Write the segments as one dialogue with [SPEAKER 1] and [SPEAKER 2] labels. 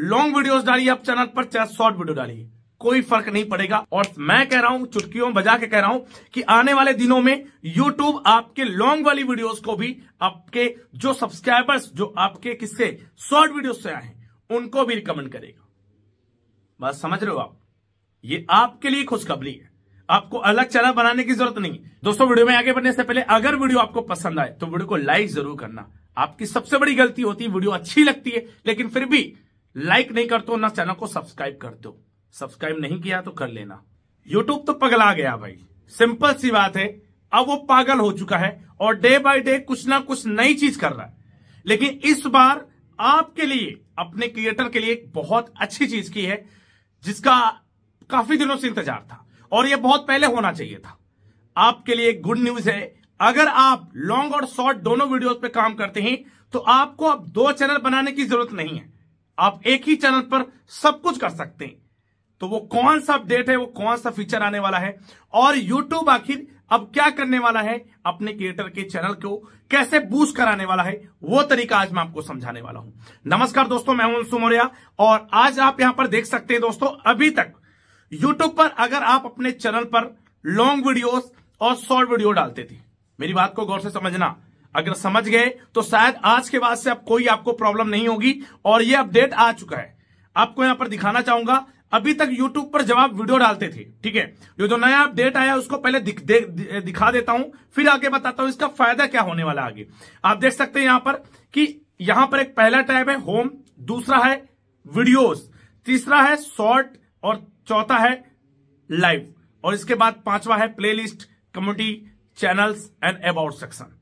[SPEAKER 1] Long videos डालिए आप channel पर चाहे शॉर्ट वीडियो डालिए कोई फर्क नहीं पड़ेगा और मैं कह रहा हूं चुटकियों बजा के कह रहा हूं कि आने वाले दिनों में YouTube आपके लॉन्ग वाली वीडियोस को भी आपके जो सब्सक्राइबर्स जो आपके किससे शॉर्ट वीडियोस से आए हैं उनको भी रिकमेंड करेगा बस समझ रहे हो आप ये आपके लिए खुशखबरी है आपको अलग चैनल बनाने की जरूरत नहीं दोस्तों वीडियो में आगे बढ़ने से पहले अगर वीडियो आपको पसंद आए तो वीडियो को लाइक जरूर करना आपकी सबसे बड़ी गलती होती है वीडियो अच्छी लगती है लेकिन फिर भी लाइक नहीं करते हो ना चैनल को सब्सक्राइब करते हो सब्सक्राइब नहीं किया तो कर लेना यूट्यूब तो पगला गया भाई सिंपल सी बात है अब वो पागल हो चुका है और डे बाय डे कुछ ना कुछ नई चीज कर रहा है लेकिन इस बार आपके लिए अपने क्रिएटर के लिए एक बहुत अच्छी चीज की है जिसका काफी दिनों से इंतजार था और यह बहुत पहले होना चाहिए था आपके लिए गुड न्यूज है अगर आप लॉन्ग और शॉर्ट दोनों वीडियोस पे काम करते हैं तो आपको अब दो चैनल बनाने की जरूरत नहीं है आप एक ही चैनल पर सब कुछ कर सकते हैं तो वो कौन सा अपडेट है वो कौन सा फीचर आने वाला है और यूट्यूब आखिर अब क्या करने वाला है अपने क्रिएटर के चैनल को कैसे बूस्ट कराने वाला है वो तरीका आज मैं आपको समझाने वाला हूं नमस्कार दोस्तों मैं हूं अंशु मौर्या और आज आप यहां पर देख सकते हैं दोस्तों अभी तक यूट्यूब पर अगर आप अपने चैनल पर लॉन्ग वीडियोस और शॉर्ट वीडियो डालते थे मेरी बात को गौर से समझना अगर समझ गए तो शायद आज के बाद से अब कोई आपको प्रॉब्लम नहीं होगी और ये अपडेट आ चुका है आपको यहां पर दिखाना चाहूंगा अभी तक YouTube पर जवाब वीडियो डालते थे ठीक है जो जो नया अपडेट आया उसको पहले दिख, दे, दे, दिखा देता हूं फिर आगे बताता हूं इसका फायदा क्या होने वाला आगे आप देख सकते हैं यहां पर कि यहां पर एक पहला टैब है होम दूसरा है वीडियोस तीसरा है शॉर्ट और चौथा है लाइव और इसके बाद पांचवा है playlist community channels and about section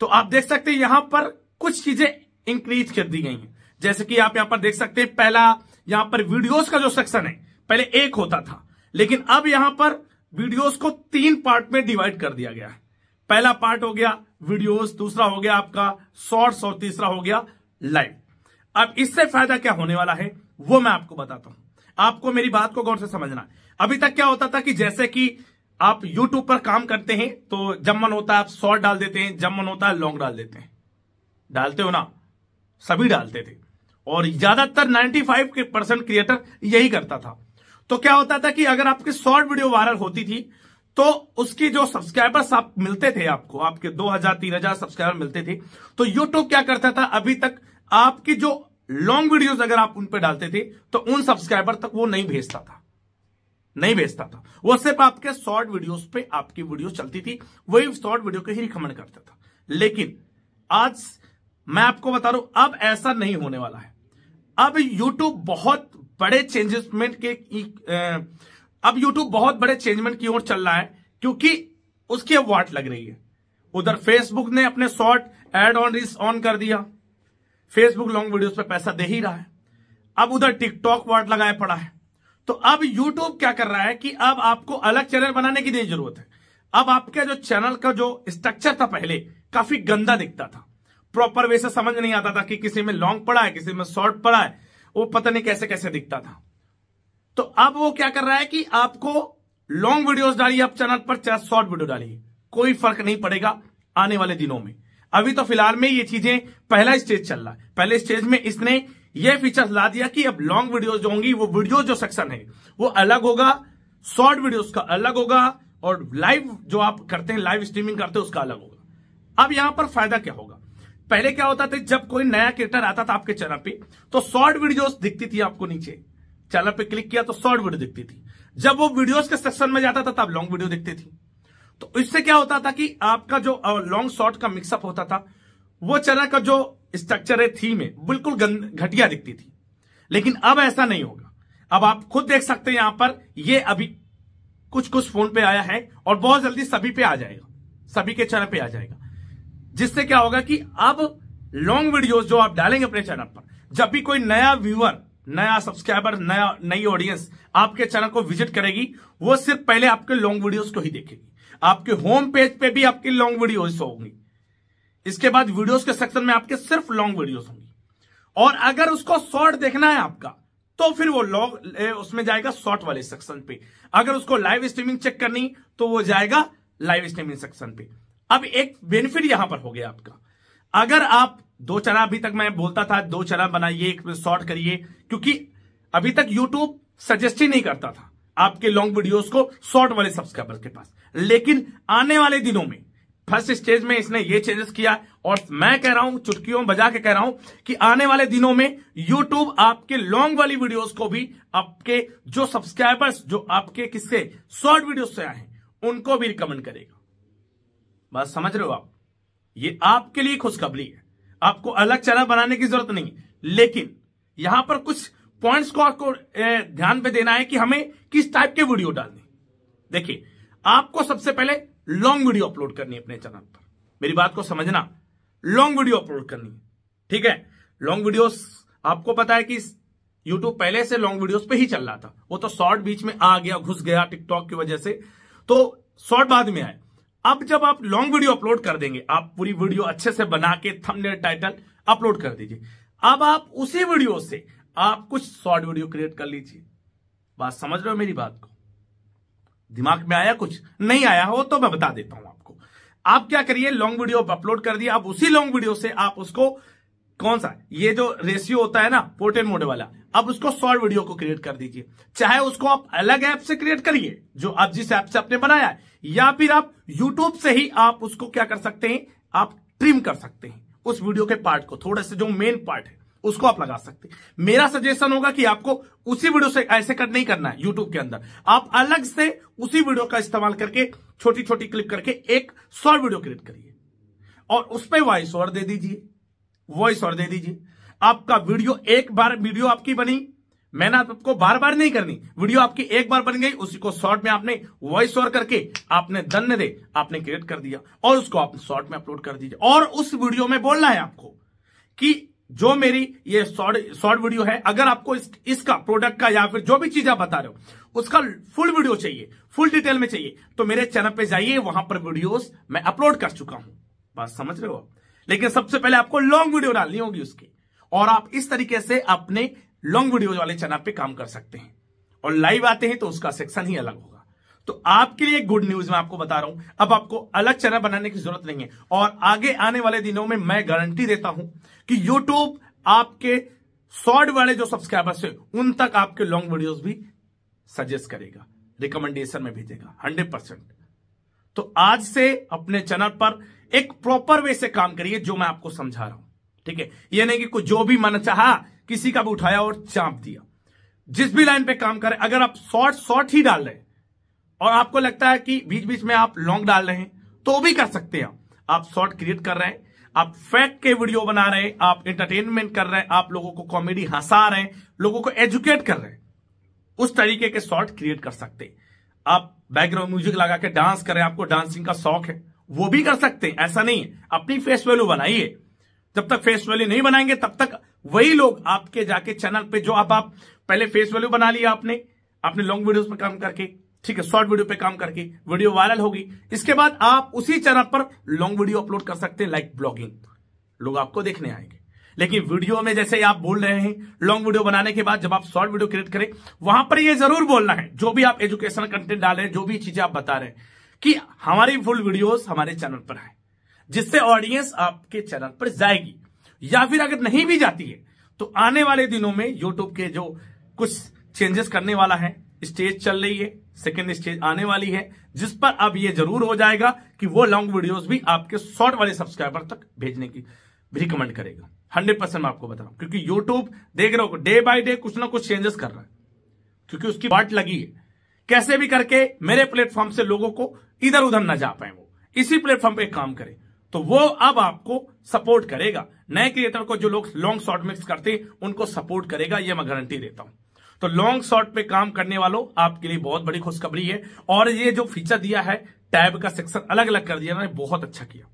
[SPEAKER 1] तो आप देख सकते हैं यहां पर कुछ चीजें इंक्रीज कर दी गई हैं जैसे कि आप यहां पर देख सकते हैं पहला यहां पर वीडियोस का जो सेक्शन है पहले एक होता था लेकिन अब यहां पर वीडियोस को तीन पार्ट में डिवाइड कर दिया गया है पहला पार्ट हो गया वीडियोस दूसरा हो गया आपका शॉर्ट्स और तीसरा हो गया लाइव अब इससे फायदा क्या होने वाला है वो मैं आपको बताता हूं आपको मेरी बात को गौर से समझना अभी तक क्या होता था कि जैसे कि आप यूट्यूब पर काम करते हैं तो जब मन होता है आप शॉर्ट डाल देते हैं जब मन होता है लॉन्ग डाल देते हैं डालते हो ना सभी डालते थे और ज्यादातर 95 के परसेंट क्रिएटर यही करता था तो क्या होता था कि अगर आपकी शॉर्ट वीडियो वायरल होती थी तो उसकी जो सब्सक्राइबर्स आप मिलते थे आपको आपके 2000 3000 सब्सक्राइबर मिलते थे तो यूट्यूब क्या करता था अभी तक आपकी जो लॉन्ग वीडियोस अगर आप उन पर डालते थे तो उन सब्सक्राइबर तक वो नहीं भेजता था नहीं भेजता था वो सिर्फ आपके शॉर्ट वीडियोस पे आपकी वीडियो चलती थी वही शॉर्ट वीडियो को ही रिकमेंड करता था लेकिन आज मैं आपको बता रहा हूं अब ऐसा नहीं होने वाला है अब YouTube बहुत बड़े चेंजेसमेंट के अब YouTube बहुत बड़े चेंजमेंट की ओर चल रहा है क्योंकि उसकी अब वाट लग रही है उधर फेसबुक ने अपने short ad on reels on कर दिया फेसबुक लॉन्ग वीडियोस पे पैसा दे ही रहा है अब उधर टिकटॉक वाट लगाया पड़ा है तो अब YouTube क्या कर रहा है कि अब आपको अलग चैनल बनाने की नहीं जरूरत है अब आपका जो चैनल का जो स्ट्रक्चर था पहले काफी गंदा दिखता था प्रॉपर वे से समझ नहीं आता था कि किसी में लॉन्ग पड़ा है किसी में शॉर्ट पड़ा है वो पता नहीं कैसे कैसे दिखता था तो अब वो क्या कर रहा है कि आपको लॉन्ग वीडियोस डालिए आप चैनल पर चाहे शॉर्ट वीडियो डालिए कोई फर्क नहीं पड़ेगा आने वाले दिनों में अभी तो फिलहाल में ये चीजें पहला स्टेज चल रहा है पहले स्टेज में इसने ये फीचर ला दिया कि अब लॉन्ग वीडियोस जो होंगी वो वीडियो जो सेक्शन है वो अलग होगा शॉर्ट वीडियोस का अलग होगा और लाइव जो आप करते हैं लाइव स्ट्रीमिंग करते हैं उसका अलग होगा अब यहां पर फायदा क्या होगा पहले क्या होता था जब कोई नया क्रिएटर आता था आपके चैनल पे तो शॉर्ट वीडियोस दिखती थी आपको नीचे चैनल पे क्लिक किया तो शॉर्ट वीडियो दिखती थी जब वो वीडियोस के सेक्शन में जाता था तब लॉन्ग वीडियो दिखती थी तो इससे क्या होता था कि आपका जो लॉन्ग शॉर्ट का मिक्सअप होता था वो चैनल का जो स्ट्रक्चर है थी में बिल्कुल घटिया दिखती थी लेकिन अब ऐसा नहीं होगा अब आप खुद देख सकते हैं यहां पर ये अभी कुछ कुछ फोन पे आया है और बहुत जल्दी सभी पे आ जाएगा सभी के चैनल पे आ जाएगा जिससे क्या होगा कि अब लॉन्ग वीडियोस जो आप डालेंगे अपने चैनल पर जब भी कोई नया व्यूअर नया सब्सक्राइबर नया नई ऑडियंस आपके चैनल को विजिट करेगी वो सिर्फ पहले आपके लॉन्ग वीडियोज को ही देखेगी आपके होम पेज पे भी आपकी लॉन्ग वीडियोज होंगी इसके बाद वीडियोस के सेक्शन में आपके सिर्फ लॉन्ग वीडियोस होंगी और अगर उसको शॉर्ट देखना है आपका तो फिर वो लॉन्ग उसमें जाएगा शॉर्ट वाले सेक्शन पे अगर उसको लाइव स्ट्रीमिंग चेक करनी तो वो जाएगा लाइव स्ट्रीमिंग सेक्शन पे अब एक बेनिफिट यहां पर हो गया आपका अगर आप दो चरा अभी तक मैं बोलता था दो चरा बनाइए एक शॉर्ट करिए क्योंकि अभी तक यूट्यूब सजेस्ट ही नहीं करता था आपके लॉन्ग वीडियोस को शॉर्ट वाले सब्सक्राइबर के पास लेकिन आने वाले दिनों में फर्स्ट स्टेज में इसने ये चेंजेस किया और मैं कह रहा हूं चुटकियों बजा के कह रहा हूं कि आने वाले दिनों में YouTube आपके लॉन्ग वाली वीडियोस को भी आपके जो सब्सक्राइबर्स जो आपके किससे शॉर्ट वीडियोस से आए हैं उनको भी रिकमेंड करेगा बस समझ रहे हो आप ये आपके लिए खुशखबरी है आपको अलग चैनल बनाने की जरूरत नहीं लेकिन यहां पर कुछ पॉइंट्स को आपको ध्यान पे देना है कि हमें किस टाइप के वीडियो डालने देखिए आपको सबसे पहले लॉन्ग वीडियो अपलोड करनी है अपने चैनल पर मेरी बात को समझना लॉन्ग वीडियो अपलोड करनी है ठीक है लॉन्ग वीडियो आपको पता है कि यूट्यूब पहले से लॉन्ग वीडियोस पे ही चल रहा था वो तो शॉर्ट बीच में आ गया घुस गया टिकटॉक की वजह से तो शॉर्ट बाद में आए अब जब आप लॉन्ग वीडियो अपलोड कर देंगे आप पूरी वीडियो अच्छे से बना के थंबनेल टाइटल अपलोड कर दीजिए अब आप उसी वीडियो से आप कुछ शॉर्ट वीडियो क्रिएट कर लीजिए बात समझ रहे हो मेरी बात को दिमाग में आया कुछ नहीं आया हो तो मैं बता देता हूं आपको आप क्या करिए लॉन्ग वीडियो अपलोड कर दिया आप उसी लॉन्ग वीडियो से आप उसको कौन सा ये जो रेशियो होता है ना पोर्टेन मोड वाला अब उसको शॉर्ट वीडियो को क्रिएट कर दीजिए चाहे उसको आप अलग ऐप से क्रिएट करिए जो आप जिस ऐप से आपने बनाया है या फिर आप यूट्यूब से ही आप उसको क्या कर सकते हैं आप ट्रिम कर सकते हैं उस वीडियो के पार्ट को थोड़ा से जो मेन पार्ट है उसको आप लगा सकते मेरा सजेशन होगा कि आपको उसी वीडियो से ऐसे कट नहीं करना है यूट्यूब के अंदर आप अलग से उसी वीडियो का इस्तेमाल करके छोटी छोटी क्लिप करके एक शॉर्ट वीडियो क्रिएट करिए और उस पर वॉइस और दे दीजिए वॉइस और दे दीजिए आपका वीडियो एक बार वीडियो आपकी बनी मेहनत आपको बार बार नहीं करनी वीडियो आपकी एक बार बन गई उसी को शॉर्ट में आपने वॉइस ओवर करके आपने धन्य दे आपने क्रिएट कर दिया और उसको आप शॉर्ट में अपलोड कर दीजिए और उस वीडियो में बोलना है आपको कि जो मेरी ये शॉर्ट वीडियो है अगर आपको इस, इसका प्रोडक्ट का या फिर जो भी चीज आप बता रहे हो उसका फुल वीडियो चाहिए फुल डिटेल में चाहिए तो मेरे चैनल पे जाइए वहां पर वीडियोस मैं अपलोड कर चुका हूं बात समझ रहे हो आप लेकिन सबसे पहले आपको लॉन्ग वीडियो डालनी होगी उसकी और आप इस तरीके से अपने लॉन्ग वीडियो वाले चैनल पर काम कर सकते हैं और लाइव आते हैं तो उसका सेक्शन ही अलग होगा तो आपके लिए गुड न्यूज मैं आपको बता रहा हूं अब आपको अलग चैनल बनाने की जरूरत नहीं है और आगे आने वाले दिनों में मैं गारंटी देता हूं कि यूट्यूब आपके शॉर्ट वाले जो सब्सक्राइबर्स है उन तक आपके लॉन्ग वीडियो भी सजेस्ट करेगा रिकमेंडेशन में भेजेगा हंड्रेड परसेंट तो आज से अपने चैनल पर एक प्रॉपर वे से काम करिए जो मैं आपको समझा रहा हूं ठीक है यह नहीं कि कुछ जो भी मन चाहा किसी का भी उठाया और चाप दिया जिस भी लाइन पे काम करें अगर आप शॉर्ट शॉर्ट ही डाल रहे हैं और आपको लगता है कि बीच बीच में आप लॉन्ग डाल रहे हैं तो भी कर सकते हैं आप शॉर्ट क्रिएट कर रहे हैं आप फैक्ट के वीडियो बना रहे हैं आप एंटरटेनमेंट कर रहे हैं आप लोगों को कॉमेडी हंसा रहे हैं लोगों को एजुकेट कर रहे हैं उस तरीके के शॉर्ट क्रिएट कर सकते हैं आप बैकग्राउंड म्यूजिक लगा के डांस करें आपको डांसिंग का शौक है वो भी कर सकते हैं ऐसा नहीं है अपनी फेस वैल्यू बनाइए जब तक फेस वैल्यू नहीं बनाएंगे तब तक वही लोग आपके जाके चैनल पे जो आप, आप पहले फेस वैल्यू बना लिया आपने आपने लॉन्ग वीडियोस में काम करके ठीक है शॉर्ट वीडियो पे काम करके वीडियो वायरल होगी इसके बाद आप उसी चैनल पर लॉन्ग वीडियो अपलोड कर सकते हैं लाइक ब्लॉगिंग लोग आपको देखने आएंगे लेकिन वीडियो में जैसे आप बोल रहे हैं लॉन्ग वीडियो बनाने के बाद जब आप शॉर्ट वीडियो क्रिएट करें वहां पर यह जरूर बोलना है जो भी आप एजुकेशनल कंटेंट डाल रहे हैं जो भी चीजें आप बता रहे हैं कि हमारी फुल वीडियोस हमारे चैनल पर है जिससे ऑडियंस आपके चैनल पर जाएगी या फिर अगर नहीं भी जाती है तो आने वाले दिनों में यूट्यूब के जो कुछ चेंजेस करने वाला है स्टेज चल रही है सेकेंड स्टेज आने वाली है जिस पर अब ये जरूर हो जाएगा कि वो लॉन्ग वीडियोस भी आपके शॉर्ट वाले सब्सक्राइबर तक भेजने की रिकमेंड करेगा हंड्रेड परसेंट मैं आपको बता रहा हूं क्योंकि यूट्यूब देख रहे हो डे बाय डे कुछ ना कुछ चेंजेस कर रहा है क्योंकि उसकी बाट लगी है कैसे भी करके मेरे प्लेटफॉर्म से लोगों को इधर उधर ना जा पाए वो इसी प्लेटफॉर्म पे काम करे तो वो अब आपको सपोर्ट करेगा नए क्रिएटर को जो लोग लॉन्ग शॉर्ट मिक्स करते हैं उनको सपोर्ट करेगा ये मैं गारंटी देता हूं तो लॉन्ग शॉर्ट पे काम करने वालों आपके लिए बहुत बड़ी खुशखबरी है और ये जो फीचर दिया है टैब का सेक्शन अलग अलग कर दिया ना बहुत अच्छा किया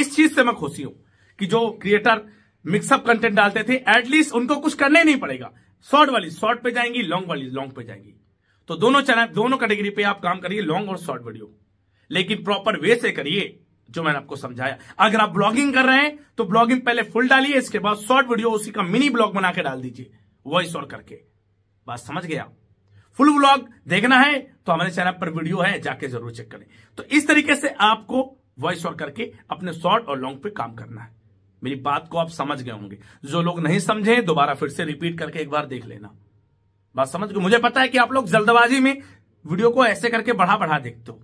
[SPEAKER 1] इस चीज से मैं खुशी हूं कि जो क्रिएटर मिक्सअप कंटेंट डालते थे एटलीस्ट उनको कुछ करना ही नहीं पड़ेगा शॉर्ट वाली शॉर्ट पे जाएंगी लॉन्ग वाली लॉन्ग पे जाएंगी तो दोनों चैनल दोनों कैटेगरी पे आप काम करिए लॉन्ग और शॉर्ट वीडियो लेकिन प्रॉपर वे से करिए जो मैंने आपको समझाया अगर आप ब्लॉगिंग कर रहे हैं तो ब्लॉगिंग पहले फुल डालिए इसके बाद शॉर्ट वीडियो उसी का मिनी ब्लॉग बना के डाल दीजिए वॉइस और करके बात समझ गया फुल व्लॉग देखना है तो हमारे चैनल पर वीडियो है जाके जरूर चेक करें तो इस तरीके से आपको वॉइस ऑफ करके अपने शॉर्ट और लॉन्ग पे काम करना है मेरी बात को आप समझ गए होंगे जो लोग नहीं समझे दोबारा फिर से रिपीट करके एक बार देख लेना बात समझ गए मुझे पता है कि आप लोग जल्दबाजी में वीडियो को ऐसे करके बढ़ा बढ़ा देखते हो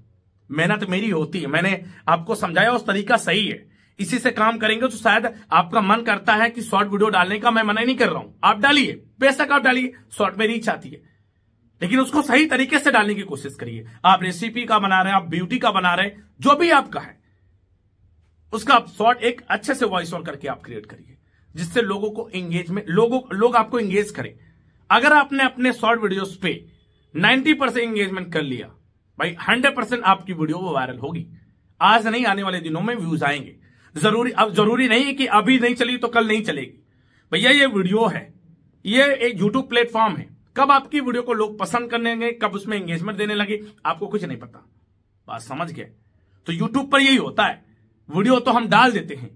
[SPEAKER 1] मेहनत तो मेरी होती है मैंने आपको समझाया उस तरीका सही है इसी से काम करेंगे तो शायद आपका मन करता है कि शॉर्ट वीडियो डालने का मैं मना नहीं कर रहा हूं आप डालिए बेशक आप डालिए शॉर्ट में रीच आती है लेकिन उसको सही तरीके से डालने की कोशिश करिए आप रेसिपी का बना रहे हैं आप ब्यूटी का बना रहे हैं जो भी आपका है उसका आप शॉर्ट एक अच्छे से वॉइस ऑन करके आप क्रिएट करिए जिससे लोगों को एंगेज में लोगों लोग आपको एंगेज करें अगर आपने अपने शॉर्ट वीडियोस पे 90 परसेंट एंगेजमेंट कर लिया भाई 100 परसेंट आपकी वीडियो वायरल होगी आज नहीं आने वाले दिनों में व्यूज आएंगे जरूरी अब जरूरी नहीं है कि अभी नहीं चली तो कल नहीं चलेगी भैया ये वीडियो है ये एक यूट्यूब प्लेटफॉर्म है कब आपकी वीडियो को लोग पसंद करने लगे कब उसमें एंगेजमेंट देने लगे आपको कुछ नहीं पता बात समझ गए तो यूट्यूब पर यही होता है वीडियो तो हम डाल देते हैं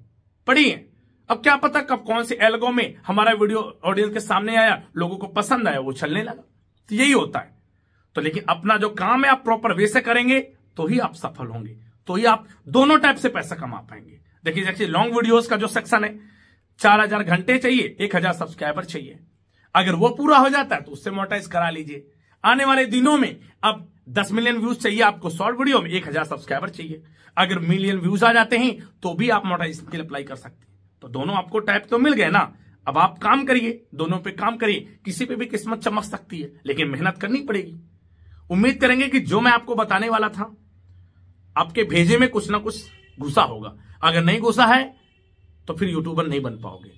[SPEAKER 1] पढ़िए है। अब क्या पता कब कौन से एल्गो में हमारा वीडियो ऑडियंस के सामने आया लोगों को पसंद आया वो चलने लगा तो यही होता है तो लेकिन अपना जो काम है आप प्रॉपर वे से करेंगे तो ही आप सफल होंगे तो ही आप दोनों टाइप से पैसा कमा पाएंगे देखिए देखिए लॉन्ग वीडियोस का जो सेक्शन है चार हजार घंटे चाहिए एक हजार सब्सक्राइबर चाहिए अगर वो पूरा हो जाता है तो उससे मोटाइज करा लीजिए आने वाले दिनों में अब दस मिलियन व्यूज चाहिए आपको शॉर्ट वीडियो में एक हजार सब्सक्राइबर चाहिए अगर मिलियन व्यूज आ जाते हैं तो भी आप मोटाइज के लिए अप्लाई कर सकते हैं तो दोनों आपको टाइप तो मिल गए ना अब आप काम करिए दोनों पे काम करिए किसी पे भी किस्मत चमक सकती है लेकिन मेहनत करनी पड़ेगी उम्मीद करेंगे कि जो मैं आपको बताने वाला था आपके भेजे में कुछ ना कुछ घुसा होगा अगर नहीं घुसा है तो फिर यूट्यूबर नहीं बन पाओगे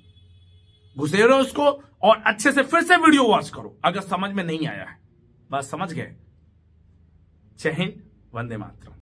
[SPEAKER 1] घुसे रहो उसको और अच्छे से फिर से वीडियो वॉच करो अगर समझ में नहीं आया है बस समझ गए चहन वंदे मातरम